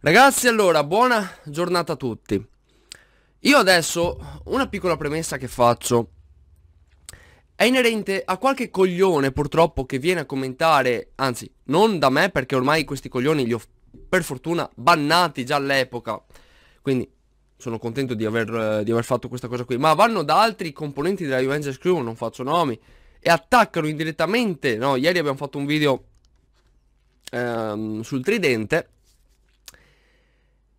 Ragazzi, allora, buona giornata a tutti. Io adesso una piccola premessa che faccio è inerente a qualche coglione purtroppo che viene a commentare, anzi, non da me perché ormai questi coglioni li ho per fortuna bannati già all'epoca. Quindi sono contento di aver, eh, di aver, fatto questa cosa qui, ma vanno da altri componenti della Avengers Crew, non faccio nomi, e attaccano indirettamente, no, ieri abbiamo fatto un video ehm, sul tridente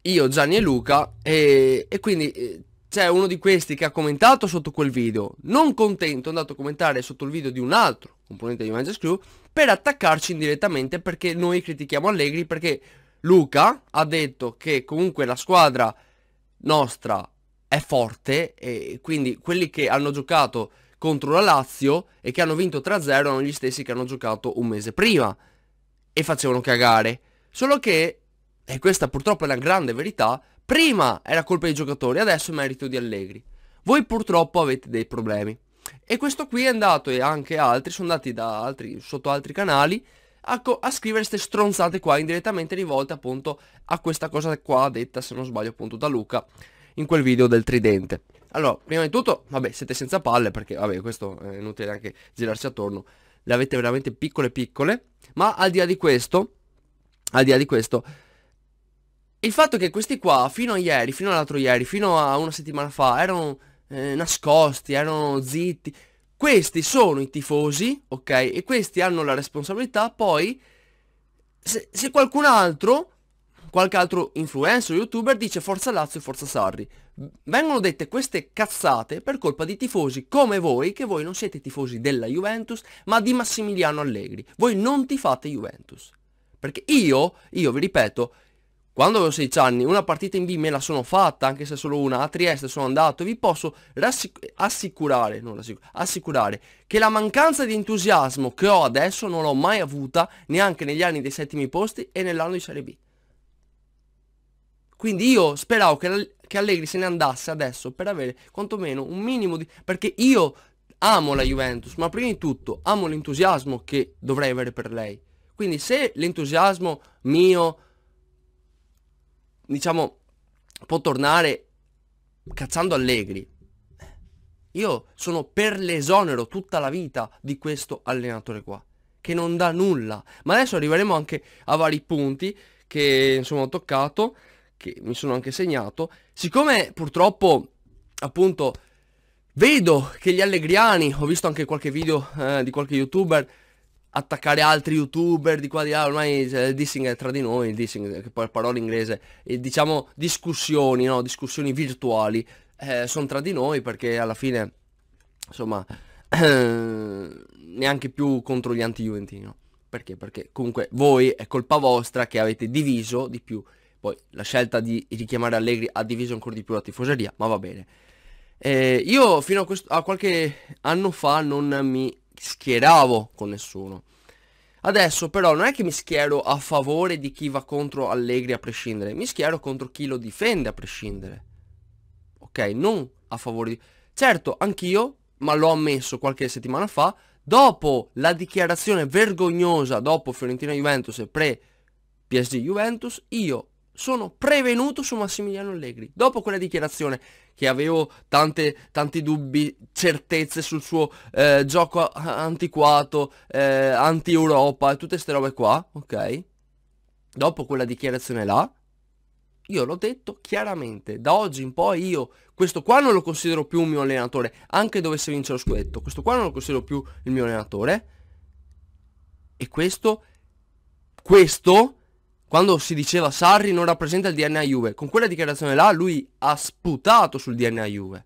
io, Gianni e Luca e, e quindi eh, c'è uno di questi che ha commentato sotto quel video, non contento è andato a commentare sotto il video di un altro componente di Mangia Crew, per attaccarci indirettamente perché noi critichiamo Allegri perché Luca ha detto che comunque la squadra nostra è forte e quindi quelli che hanno giocato contro la Lazio e che hanno vinto 3-0 erano gli stessi che hanno giocato un mese prima e facevano cagare. Solo che e questa purtroppo è la grande verità, prima era colpa dei giocatori, adesso è merito di Allegri. Voi purtroppo avete dei problemi. E questo qui è andato e anche altri sono andati altri, sotto altri canali a, a scrivere queste stronzate qua indirettamente rivolte appunto a questa cosa qua detta se non sbaglio appunto da Luca in quel video del tridente. Allora, prima di tutto, vabbè, siete senza palle perché, vabbè, questo è inutile anche girarci attorno. Le avete veramente piccole piccole, ma al di là di questo, al di là di questo, il fatto che questi qua, fino a ieri, fino all'altro ieri, fino a una settimana fa, erano eh, nascosti, erano zitti. Questi sono i tifosi, ok? E questi hanno la responsabilità poi, se, se qualcun altro, qualche altro influencer, youtuber, dice Forza Lazio e Forza Sarri. Vengono dette queste cazzate per colpa di tifosi come voi, che voi non siete tifosi della Juventus, ma di Massimiliano Allegri. Voi non tifate Juventus. Perché io, io vi ripeto, quando avevo 16 anni una partita in B me la sono fatta, anche se solo una, a Trieste sono andato e vi posso assicurare, assicurare che la mancanza di entusiasmo che ho adesso non l'ho mai avuta neanche negli anni dei settimi posti e nell'anno di Serie B. Quindi io speravo che, che Allegri se ne andasse adesso per avere quantomeno un minimo di... perché io amo la Juventus, ma prima di tutto amo l'entusiasmo che dovrei avere per lei. Quindi se l'entusiasmo mio diciamo, può tornare cacciando Allegri. Io sono per l'esonero tutta la vita di questo allenatore qua, che non dà nulla. Ma adesso arriveremo anche a vari punti che insomma ho toccato, che mi sono anche segnato. Siccome purtroppo, appunto, vedo che gli allegriani, ho visto anche qualche video eh, di qualche youtuber, attaccare altri youtuber di qua di là, ormai cioè, il dissing è tra di noi, il dissing, che poi è parola inglese, e diciamo discussioni, no? discussioni virtuali, eh, sono tra di noi perché alla fine, insomma, neanche più contro gli anti-Juventino. Perché? Perché comunque voi è colpa vostra che avete diviso di più. Poi la scelta di richiamare Allegri ha diviso ancora di più la tifoseria, ma va bene. Eh, io fino a, questo, a qualche anno fa non mi schieravo con nessuno. Adesso però non è che mi schiero a favore di chi va contro Allegri a prescindere, mi schiero contro chi lo difende a prescindere. Ok, non a favore di... Certo, anch'io, ma l'ho ammesso qualche settimana fa, dopo la dichiarazione vergognosa dopo Fiorentina-Juventus e pre-PSG-Juventus, io sono prevenuto su Massimiliano Allegri. Dopo quella dichiarazione, che avevo tante, tanti dubbi, certezze sul suo eh, gioco antiquato, eh, anti-Europa e tutte queste robe qua, ok? Dopo quella dichiarazione là, io l'ho detto chiaramente, da oggi in poi io questo qua non lo considero più un mio allenatore, anche dovesse vincere lo scudetto, questo qua non lo considero più il mio allenatore. E questo, questo quando si diceva Sarri non rappresenta il DNA Juve, con quella dichiarazione là lui ha sputato sul DNA Juve.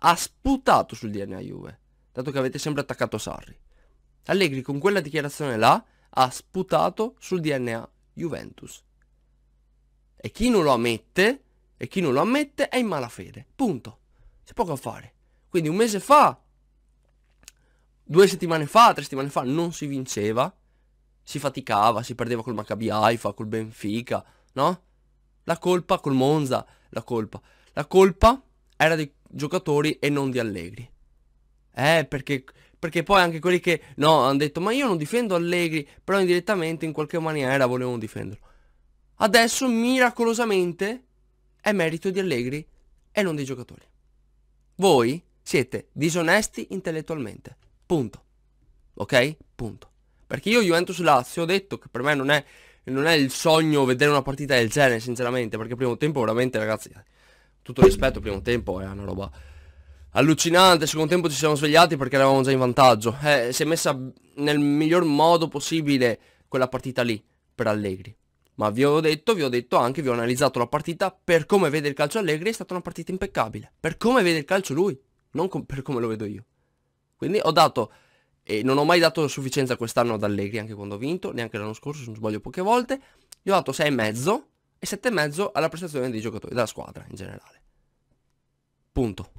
Ha sputato sul DNA Juve, dato che avete sempre attaccato Sarri. Allegri con quella dichiarazione là ha sputato sul DNA Juventus. E chi non lo ammette, e chi non lo ammette è in malafede. Punto. C'è poco a fare. Quindi un mese fa, due settimane fa, tre settimane fa non si vinceva si faticava, si perdeva col Maccabi Haifa, col Benfica, no? La colpa col Monza, la colpa. La colpa era dei giocatori e non di Allegri. Eh, perché, perché poi anche quelli che, no, hanno detto, ma io non difendo Allegri, però indirettamente in qualche maniera volevano difenderlo. Adesso, miracolosamente, è merito di Allegri e non dei giocatori. Voi siete disonesti intellettualmente. Punto. Ok? Punto. Perché io Juventus-Lazio ho detto che per me non è, non è il sogno vedere una partita del genere, sinceramente, perché primo tempo veramente, ragazzi, tutto rispetto, primo tempo è una roba allucinante, secondo tempo ci siamo svegliati perché eravamo già in vantaggio. Eh, si è messa nel miglior modo possibile quella partita lì per Allegri. Ma vi ho detto, vi ho detto anche, vi ho analizzato la partita per come vede il calcio Allegri è stata una partita impeccabile. Per come vede il calcio lui, non com per come lo vedo io. Quindi ho dato e non ho mai dato sufficienza quest'anno ad Allegri, anche quando ho vinto, neanche l'anno scorso, se non sbaglio poche volte. Gli ho dato 6,5 e mezzo e e mezzo alla prestazione dei giocatori, della squadra in generale. Punto.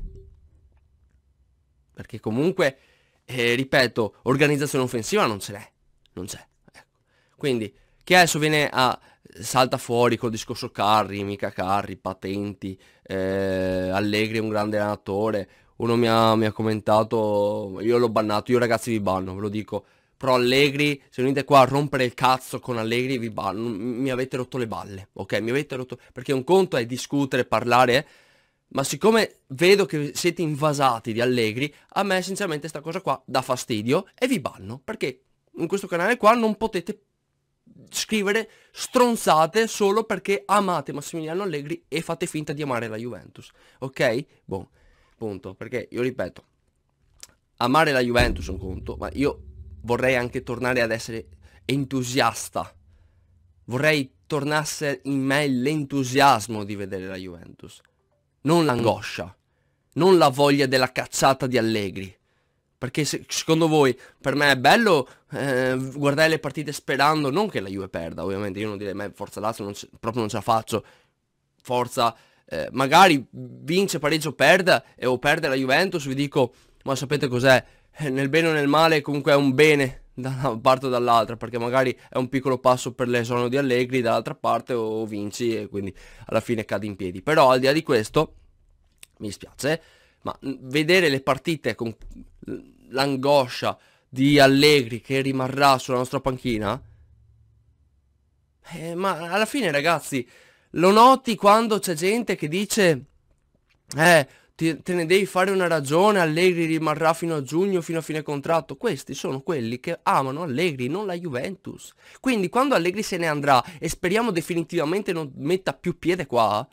Perché comunque, eh, ripeto, organizzazione offensiva non ce l'è, Non c'è. Ecco. Quindi, che adesso viene a salta fuori col discorso carri, mica carri, patenti, eh, Allegri è un grande allenatore, uno mi ha, mi ha commentato, io l'ho bannato, io ragazzi vi banno, ve lo dico. Però Allegri, se venite qua a rompere il cazzo con Allegri vi banno, mi avete rotto le balle, ok? Mi avete rotto, perché un conto è discutere, parlare, eh. ma siccome vedo che siete invasati di Allegri, a me sinceramente sta cosa qua dà fastidio e vi banno, perché in questo canale qua non potete scrivere stronzate solo perché amate Massimiliano Allegri e fate finta di amare la Juventus, ok? Boh. Punto. Perché io ripeto, amare la Juventus è un conto, ma io vorrei anche tornare ad essere entusiasta. Vorrei tornasse in me l'entusiasmo di vedere la Juventus. Non l'angoscia. Non la voglia della cacciata di Allegri. Perché se, secondo voi, per me è bello eh, guardare le partite sperando non che la Juve perda, ovviamente io non direi, mai forza Lazio non proprio non ce la faccio, forza eh, magari vince, pareggio, perda eh, o perde la Juventus, vi dico, ma sapete cos'è? Eh, nel bene o nel male comunque è un bene da una parte o dall'altra, perché magari è un piccolo passo per l'esonero di Allegri, dall'altra parte o vinci e quindi alla fine cadi in piedi. Però al di là di questo, mi dispiace, ma vedere le partite con l'angoscia di Allegri che rimarrà sulla nostra panchina, eh, ma alla fine ragazzi, lo noti quando c'è gente che dice, eh, te, ne devi fare una ragione, Allegri rimarrà fino a giugno, fino a fine contratto. Questi sono quelli che amano Allegri, non la Juventus. Quindi quando Allegri se ne andrà e speriamo definitivamente non metta più piede qua,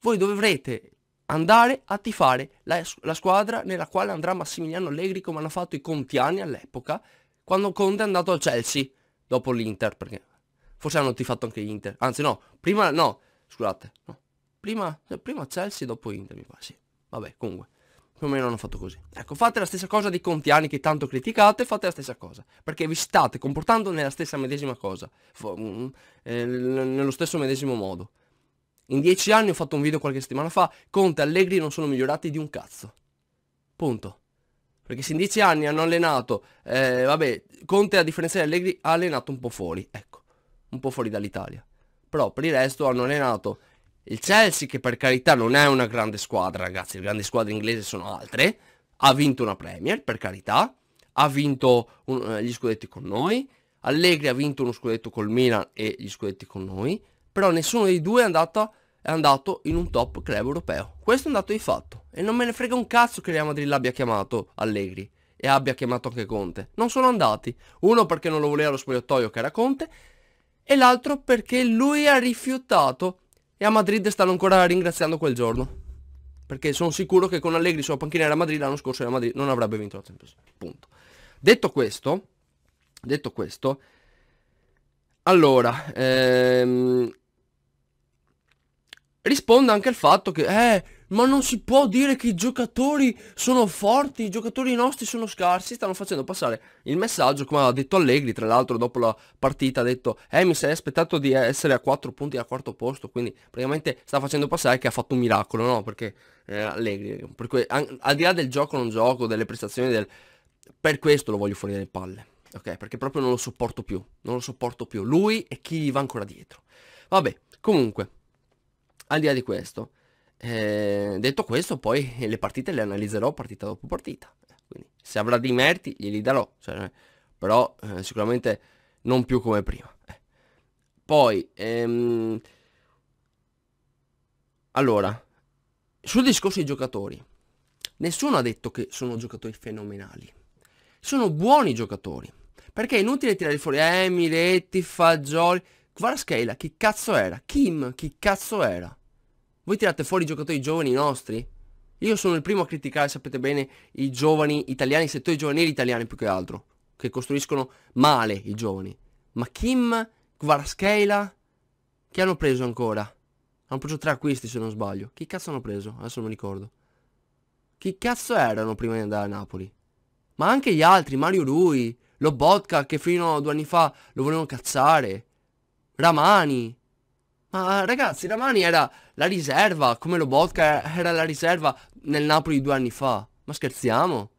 voi dovrete andare a tifare la, la, squadra nella quale andrà Massimiliano Allegri come hanno fatto i contiani all'epoca quando Conte è andato al Chelsea dopo l'Inter perché forse hanno tifato anche l'Inter anzi no prima no Scusate, no. Prima, prima Chelsea, dopo Inter, mi pare, sì. Vabbè, comunque più o meno hanno fatto così. Ecco, fate la stessa cosa di Contiani che tanto criticate, fate la stessa cosa, perché vi state comportando nella stessa medesima cosa, mm, mm, eh, nello stesso medesimo modo. In dieci anni ho fatto un video qualche settimana fa, Conte e Allegri non sono migliorati di un cazzo. Punto. Perché se in dieci anni hanno allenato, eh, vabbè, Conte a differenza di Allegri ha allenato un po' fuori, ecco, un po' fuori dall'Italia però per il resto hanno allenato il Chelsea che per carità non è una grande squadra ragazzi, le grandi squadre inglesi sono altre, ha vinto una Premier per carità, ha vinto un, eh, gli scudetti con noi, Allegri ha vinto uno scudetto col Milan e gli scudetti con noi, però nessuno dei due è, andato, è andato in un top club europeo. Questo è un dato di fatto e non me ne frega un cazzo che Real Madrid l'abbia chiamato Allegri e abbia chiamato anche Conte. Non sono andati, uno perché non lo voleva lo spogliatoio che era Conte e l'altro perché lui ha rifiutato e a Madrid stanno ancora ringraziando quel giorno. Perché sono sicuro che con Allegri sulla panchina era Madrid l'anno scorso la Madrid non avrebbe vinto la Champions. Punto. Detto questo, detto questo, allora, ehm, rispondo anche al fatto che, eh, ma non si può dire che i giocatori sono forti, i giocatori nostri sono scarsi, stanno facendo passare il messaggio, come ha detto Allegri, tra l'altro dopo la partita ha detto, eh mi sei aspettato di essere a 4 punti al quarto posto, quindi praticamente sta facendo passare che ha fatto un miracolo, no? Perché eh, Allegri, per cui, an- al di là del gioco non gioco, delle prestazioni, del... per questo lo voglio fuori dalle palle, ok? Perché proprio non lo sopporto più, non lo sopporto più, lui e chi gli va ancora dietro. Vabbè, comunque, al di là di questo eh, detto questo, poi le partite le analizzerò partita dopo partita. Quindi, se avrà dei meriti, glieli darò. Cioè, eh, però eh, sicuramente non più come prima. Eh. Poi, ehm, allora, sul discorso dei giocatori. Nessuno ha detto che sono giocatori fenomenali. Sono buoni giocatori. Perché è inutile tirare fuori eh, Miletti, Fagioli. Guarda chi cazzo era? Kim, chi cazzo era? Voi tirate fuori i giocatori giovani nostri? Io sono il primo a criticare, sapete bene, i giovani italiani, i settori giovanili italiani più che altro, che costruiscono male i giovani. Ma Kim, Kvarskeila, che hanno preso ancora? Hanno preso tre acquisti se non sbaglio. Chi cazzo hanno preso? Adesso non mi ricordo. Chi cazzo erano prima di andare a Napoli? Ma anche gli altri, Mario Rui, Lobotka che fino a due anni fa lo volevano cazzare, Ramani, ma eh, ragazzi, Ramani era la riserva, come lo Lobotka era la riserva nel Napoli due anni fa. Ma scherziamo?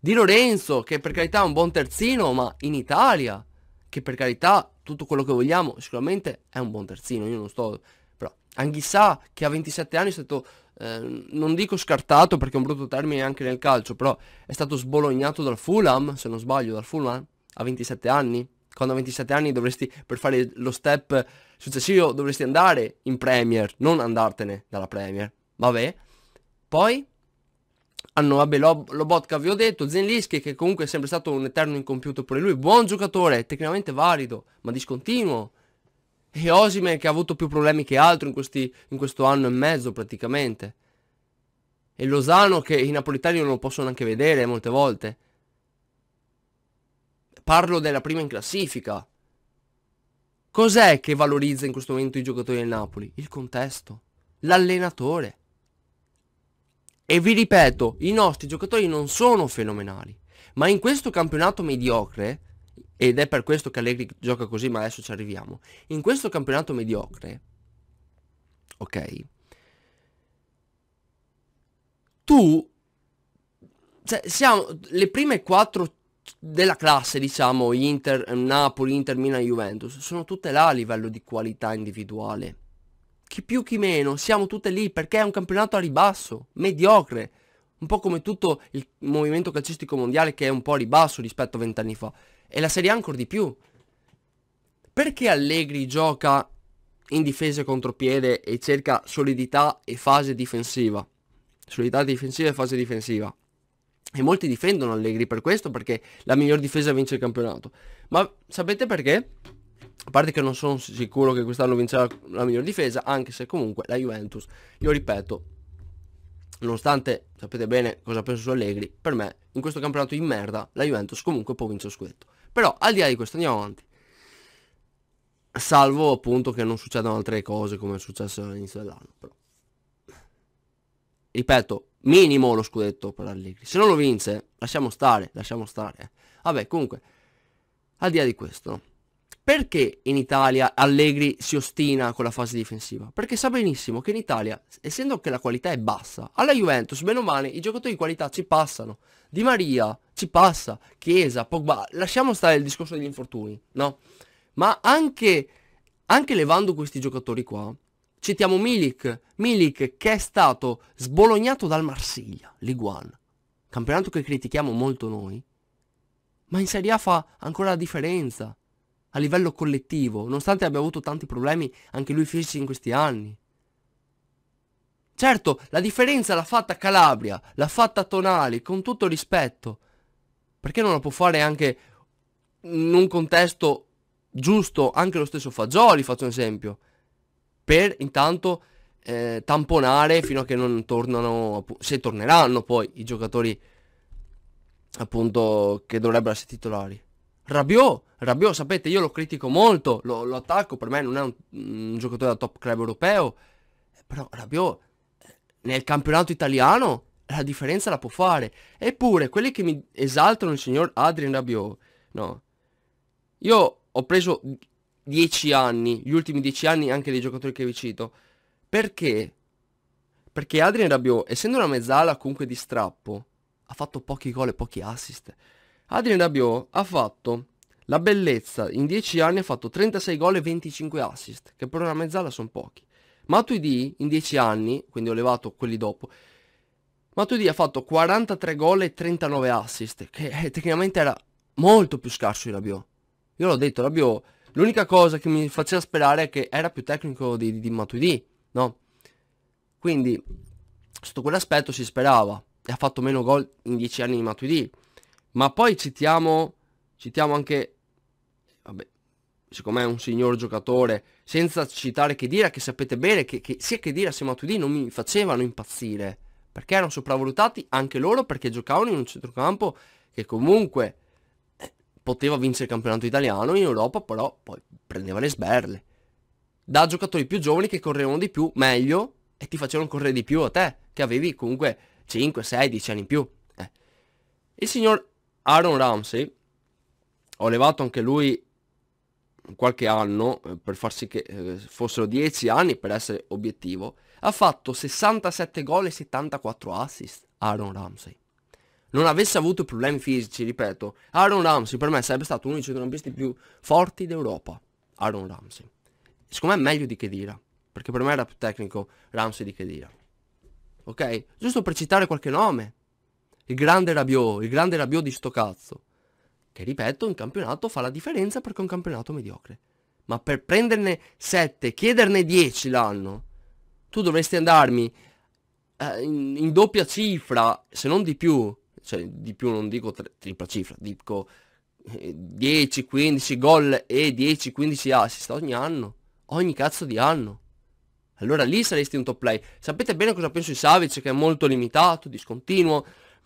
Di Lorenzo, che per carità è un buon terzino, ma in Italia, che per carità tutto quello che vogliamo, sicuramente è un buon terzino, io non sto... Però Anghissà, che a 27 anni è stato, eh, non dico scartato perché è un brutto termine anche nel calcio, però è stato sbolognato dal Fulham, se non sbaglio, dal Fulham, a 27 anni. Quando a 27 anni dovresti, per fare lo step successivo dovresti andare in Premier, non andartene dalla Premier. Vabbè. Poi hanno, vabbè, Lobotka vi ho detto, Zenlischi che comunque è sempre stato un eterno incompiuto per lui, buon giocatore, tecnicamente valido, ma discontinuo. E Osime che ha avuto più problemi che altro in, questi, in questo anno e mezzo praticamente. E Lozano che i napolitani non lo possono neanche vedere molte volte. Parlo della prima in classifica, Cos'è che valorizza in questo momento i giocatori del Napoli? Il contesto, l'allenatore. E vi ripeto, i nostri giocatori non sono fenomenali, ma in questo campionato mediocre, ed è per questo che Allegri gioca così, ma adesso ci arriviamo, in questo campionato mediocre, ok, tu, cioè, siamo le prime quattro della classe, diciamo, Inter, Napoli, Inter, Milan, Juventus, sono tutte là a livello di qualità individuale. Chi più chi meno, siamo tutte lì perché è un campionato a ribasso, mediocre, un po' come tutto il movimento calcistico mondiale che è un po' a ribasso rispetto a vent'anni fa, e la Serie A ancora di più. Perché Allegri gioca in difesa e contropiede e cerca solidità e fase difensiva? Solidità difensiva e fase difensiva e molti difendono Allegri per questo, perché la miglior difesa vince il campionato. Ma sapete perché? A parte che non sono sicuro che quest'anno vincerà la miglior difesa, anche se comunque la Juventus, io ripeto, nonostante sapete bene cosa penso su Allegri, per me in questo campionato di merda la Juventus comunque può vincere lo scudetto. Però al di là di questo andiamo avanti. Salvo appunto che non succedano altre cose come è successo all'inizio dell'anno. Però. Ripeto, minimo lo scudetto per Allegri. Se non lo vince, lasciamo stare, lasciamo stare. Eh. Vabbè, comunque, al di là di questo, perché in Italia Allegri si ostina con la fase difensiva? Perché sa benissimo che in Italia, essendo che la qualità è bassa, alla Juventus, bene o male, i giocatori di qualità ci passano. Di Maria ci passa, Chiesa, Pogba, lasciamo stare il discorso degli infortuni, no? Ma anche, anche levando questi giocatori qua, citiamo Milik, Milik che è stato sbolognato dal Marsiglia, Liguan, campionato che critichiamo molto noi, ma in Serie A fa ancora la differenza, a livello collettivo, nonostante abbia avuto tanti problemi anche lui fisici in questi anni. Certo, la differenza l'ha fatta Calabria, l'ha fatta Tonali, con tutto rispetto. Perché non la può fare anche in un contesto giusto anche lo stesso Fagioli, faccio un esempio per intanto eh, tamponare fino a che non tornano, se torneranno poi i giocatori appunto che dovrebbero essere titolari. Rabiot, Rabiot sapete io lo critico molto, lo, lo attacco, per me non è un, un, giocatore da top club europeo, però Rabiot eh, nel campionato italiano la differenza la può fare. Eppure quelli che mi esaltano il signor Adrian Rabiot, no, io ho preso dieci anni, gli ultimi dieci anni anche dei giocatori che vi cito. Perché? Perché Adrien Rabiot, essendo una mezzala comunque di strappo, ha fatto pochi gol e pochi assist. Adrien Rabiot ha fatto la bellezza, in dieci anni ha fatto 36 gol e 25 assist, che per una mezzala sono pochi. Matuidi in dieci anni, quindi ho levato quelli dopo, Matuidi ha fatto 43 gol e 39 assist, che eh, tecnicamente era molto più scarso di Rabiot. Io l'ho detto, Rabiot L'unica cosa che mi faceva sperare è che era più tecnico di, di Matuidi, no? Quindi, sotto quell'aspetto si sperava. E ha fatto meno gol in dieci anni di Matuidi. Ma poi citiamo, citiamo anche, vabbè, siccome è un signor giocatore, senza citare Chedira, che sapete bene che, che sia Chedira sia Matuidi non mi facevano impazzire. Perché erano sopravvalutati anche loro, perché giocavano in un centrocampo che comunque poteva vincere il campionato italiano, in Europa però poi prendeva le sberle. Da giocatori più giovani che correvano di più, meglio, e ti facevano correre di più a te, che avevi comunque 5, 6, 10 anni in più. Eh. Il signor Aaron Ramsey, ho levato anche lui qualche anno, eh, per far sì che eh, fossero 10 anni per essere obiettivo, ha fatto 67 gol e 74 assist Aaron Ramsey non avesse avuto problemi fisici, ripeto, Aaron Ramsey per me sarebbe stato uno dei centrocampisti più forti d'Europa. Aaron Ramsey. Secondo me è meglio di Kedira, perché per me era più tecnico Ramsey di Kedira. Ok? Giusto per citare qualche nome. Il grande Rabiot, il grande Rabiot di sto cazzo. Che ripeto, in campionato fa la differenza perché è un campionato mediocre. Ma per prenderne 7, chiederne 10 l'anno, tu dovresti andarmi eh, in, in doppia cifra, se non di più, cioè di più non dico tre, tripla cifra, dico 10-15 eh, gol e 10-15 assist ogni anno, ogni cazzo di anno. Allora lì saresti un top play. Sapete bene cosa penso di Savic che è molto limitato, discontinuo,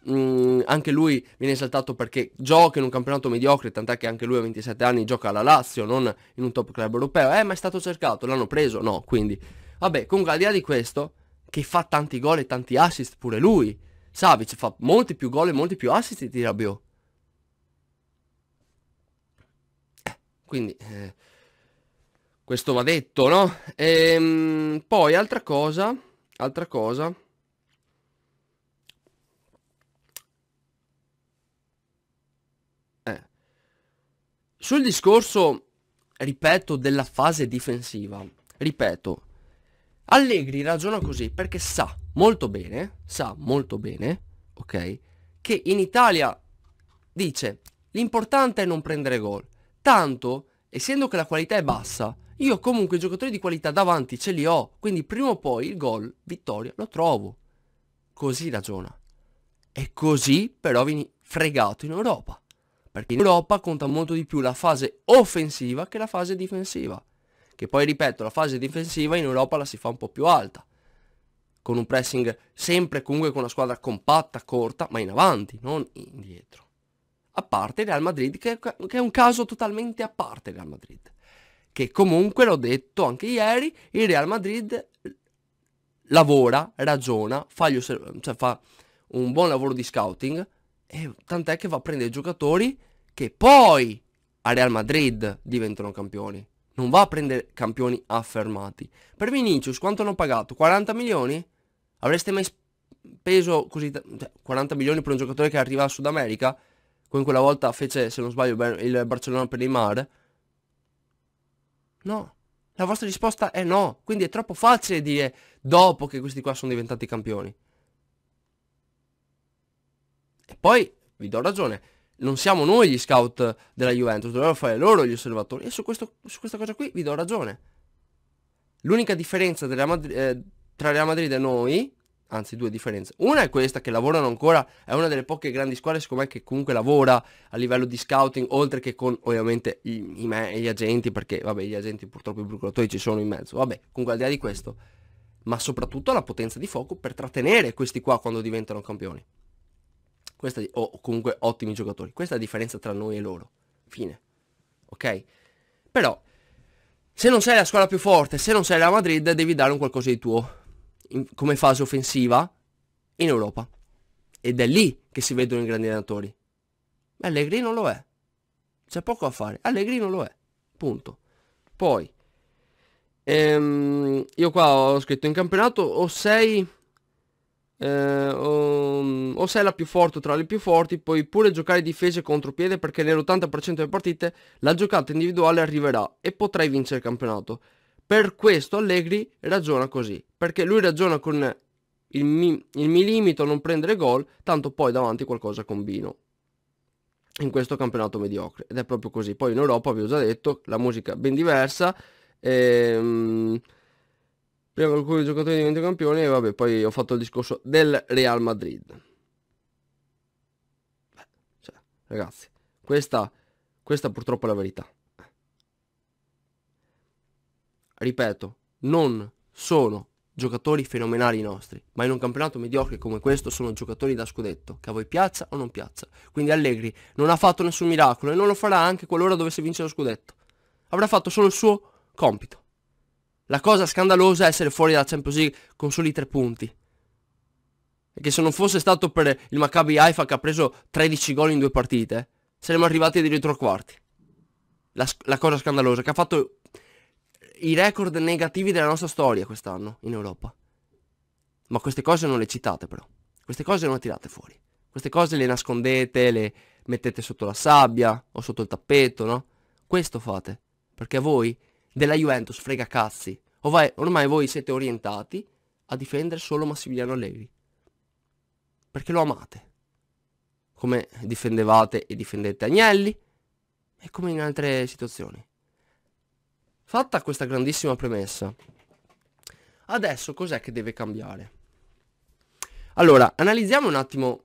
Mm, anche lui viene saltato perché gioca in un campionato mediocre, tant'è che anche lui a 27 anni gioca alla Lazio, non in un top club europeo. Eh, ma è stato cercato, l'hanno preso? No, quindi... Vabbè, comunque al di là di questo, che fa tanti gol e tanti assist pure lui, Savic fa molti più gol e molti più assist di Rabiot. Eh, quindi eh, questo va detto, no? Ehm, poi altra cosa, altra cosa. Eh. Sul discorso, ripeto, della fase difensiva, ripeto, Allegri ragiona così perché sa molto bene, sa molto bene, ok, che in Italia dice l'importante è non prendere gol, tanto essendo che la qualità è bassa, io comunque i giocatori di qualità davanti ce li ho, quindi prima o poi il gol, vittoria, lo trovo. Così ragiona. E così però vieni fregato in Europa, perché in Europa conta molto di più la fase offensiva che la fase difensiva che poi ripeto la fase difensiva in Europa la si fa un po' più alta, con un pressing sempre comunque con una squadra compatta, corta, ma in avanti, non indietro. A parte Real Madrid, che, che è un caso totalmente a parte Real Madrid, che comunque l'ho detto anche ieri, il Real Madrid lavora, ragiona, fa, cioè fa un buon lavoro di scouting, e tant'è che va a prendere giocatori che poi a Real Madrid diventano campioni non va a prendere campioni affermati. Per Vinicius quanto hanno pagato? 40 milioni? Avreste mai speso così... Cioè, 40 milioni per un giocatore che arriva a Sud America? Come quella volta fece, se non sbaglio, il Barcellona per il Neymar? No. La vostra risposta è no. Quindi è troppo facile dire dopo che questi qua sono diventati campioni. E poi, vi do ragione, non siamo noi gli scout della Juventus, dovrebbero fare loro gli osservatori. E su, questo, su questa cosa qui vi do ragione. L'unica differenza tra Real, Madrid, eh, tra Real Madrid e noi, anzi due differenze, una è questa che lavorano ancora, è una delle poche grandi squadre secondo me che comunque lavora a livello di scouting, oltre che con ovviamente i, i me, gli agenti, perché vabbè gli agenti purtroppo i procuratori ci sono in mezzo, vabbè comunque al di là di questo, ma soprattutto la potenza di fuoco per trattenere questi qua quando diventano campioni. Questa, o comunque ottimi giocatori. Questa è la differenza tra noi e loro. Fine. Ok? Però, se non sei la squadra più forte, se non sei la Madrid, devi dare un qualcosa di tuo in, come fase offensiva in Europa. Ed è lì che si vedono i grandi allenatori. Allegri non lo è. C'è poco a fare. Allegri non lo è. Punto. Poi, ehm, io qua ho scritto in campionato o sei eh, o, o sei la più forte tra le più forti, puoi pure giocare difese contro piede perché nell'80% delle partite la giocata individuale arriverà e potrai vincere il campionato. Per questo Allegri ragiona così, perché lui ragiona con il mi, il mi limito a non prendere gol, tanto poi davanti qualcosa combino in questo campionato mediocre ed è proprio così poi in Europa vi ho già detto la musica ben diversa ehm, prima con cui il giocatore diventa campione e vabbè poi ho fatto il discorso del Real Madrid Beh, cioè, ragazzi questa, questa purtroppo è la verità ripeto non sono giocatori fenomenali nostri, ma in un campionato mediocre come questo sono giocatori da scudetto, che a voi piaccia o non piaccia. Quindi Allegri non ha fatto nessun miracolo e non lo farà anche qualora dovesse vincere lo scudetto. Avrà fatto solo il suo compito. La cosa scandalosa è essere fuori dalla Champions League con soli tre punti. che se non fosse stato per il Maccabi Haifa che ha preso 13 gol in due partite, saremmo arrivati ai retroquarti. La, la cosa scandalosa che ha fatto i record negativi della nostra storia quest'anno in Europa. Ma queste cose non le citate però. Queste cose non le tirate fuori. Queste cose le nascondete, le mettete sotto la sabbia o sotto il tappeto, no? Questo fate. Perché a voi della Juventus frega cazzi. Ormai, ormai voi siete orientati a difendere solo Massimiliano Levi. Perché lo amate. Come difendevate e difendete Agnelli e come in altre situazioni. Fatta questa grandissima premessa, adesso cos'è che deve cambiare? Allora, analizziamo un attimo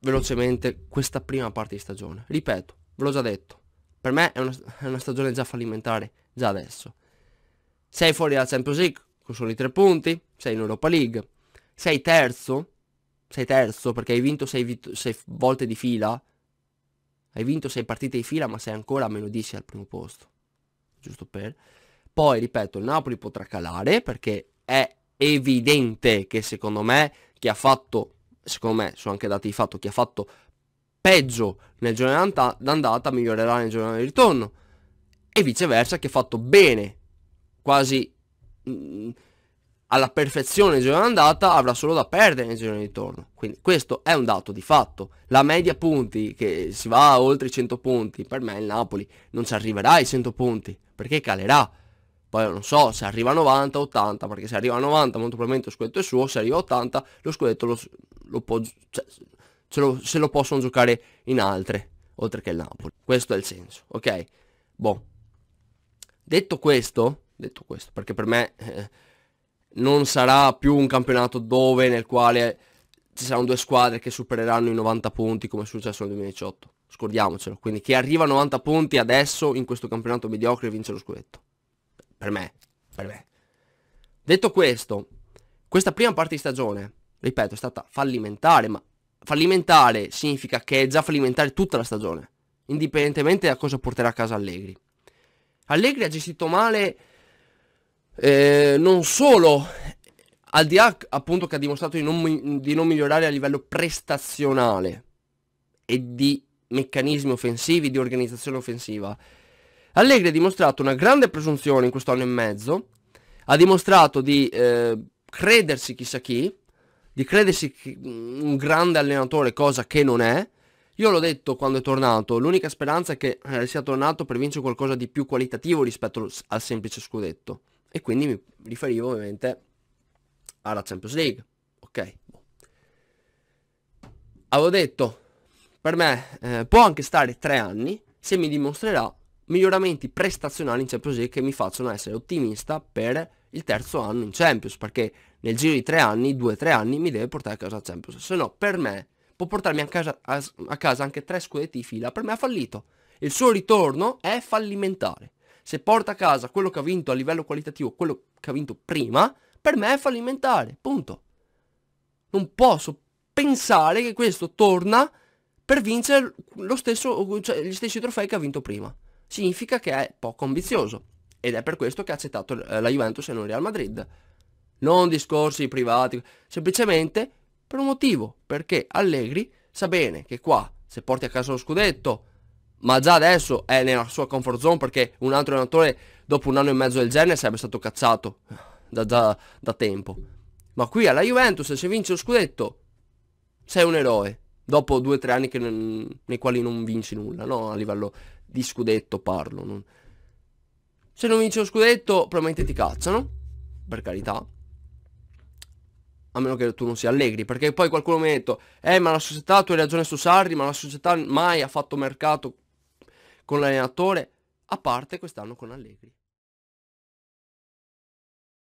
velocemente questa prima parte di stagione. Ripeto, ve l'ho già detto, per me è una, è una stagione già fallimentare, già adesso. Sei fuori dalla Champions League con solo i tre punti, sei in Europa League, sei terzo, sei terzo perché hai vinto sei, vit- sei volte di fila, hai vinto sei partite di fila ma sei ancora a meno 10 al primo posto, giusto per... Poi, ripeto, il Napoli potrà calare perché è evidente che secondo me chi ha fatto, secondo me sono anche dati di fatto, chi ha fatto peggio nel giorno d'andata migliorerà nel giorno di ritorno e viceversa che ha fatto bene, quasi mh, mm, alla perfezione nel giorno andata, avrà solo da perdere nel giorno di ritorno. Quindi questo è un dato di fatto. La media punti, che si va oltre i 100 punti, per me il Napoli non ci arriverà ai 100 punti, perché calerà. Poi non so se arriva a 90 80, perché se arriva a 90 molto probabilmente lo scudetto è suo, se arriva a 80 lo scudetto lo, lo può, cioè, lo, se lo possono giocare in altre, oltre che il Napoli. Questo è il senso, ok? Boh. Detto questo, detto questo perché per me eh, non sarà più un campionato dove nel quale ci saranno due squadre che supereranno i 90 punti come è successo nel 2018. Scordiamocelo. Quindi chi arriva a 90 punti adesso in questo campionato mediocre vince lo scudetto. Per me, per me. Detto questo, questa prima parte di stagione, ripeto, è stata fallimentare, ma fallimentare significa che è già fallimentare tutta la stagione, indipendentemente da cosa porterà a casa Allegri. Allegri ha gestito male eh, non solo al di là appunto che ha dimostrato di non, di non, migliorare a livello prestazionale e di meccanismi offensivi, di organizzazione offensiva, Allegri ha dimostrato una grande presunzione in questo anno e mezzo, ha dimostrato di eh, credersi chissà chi, di credersi un grande allenatore, cosa che non è, io l'ho detto quando è tornato, l'unica speranza è che eh, sia tornato per vincere qualcosa di più qualitativo rispetto al semplice scudetto. E quindi mi riferivo ovviamente alla Champions League. Ok. Avevo detto, per me eh, può anche stare tre anni se mi dimostrerà miglioramenti prestazionali in Champions League che mi facciano essere ottimista per il terzo anno in Champions, perché nel giro di tre anni, due o tre anni, mi deve portare a casa Champions. Se no, per me può portarmi a casa, a, a casa anche tre scudetti di fila, per me ha fallito. Il suo ritorno è fallimentare. Se porta a casa quello che ha vinto a livello qualitativo, quello che ha vinto prima, per me è fallimentare, punto. Non posso pensare che questo torna per vincere stesso, cioè gli stessi trofei che ha vinto prima. Significa che è poco ambizioso. Ed è per questo che ha accettato eh, la Juventus e non il Real Madrid. Non discorsi privati, semplicemente per un motivo, perché Allegri sa bene che qua, se porti a casa lo scudetto, ma già adesso è nella sua comfort zone perché un altro allenatore dopo un anno e mezzo del genere sarebbe stato cacciato eh, da, da, da tempo. Ma qui alla Juventus se vinci lo scudetto sei un eroe dopo due o tre anni non, nei quali non vinci nulla, no? A livello di scudetto parlo. Non... Se non vinci lo scudetto probabilmente ti cacciano, per carità, a meno che tu non sia Allegri, perché poi qualcuno mi ha detto, eh ma la società, tu hai ragione su Sarri, ma la società mai ha fatto mercato con l'allenatore, a parte quest'anno con Allegri.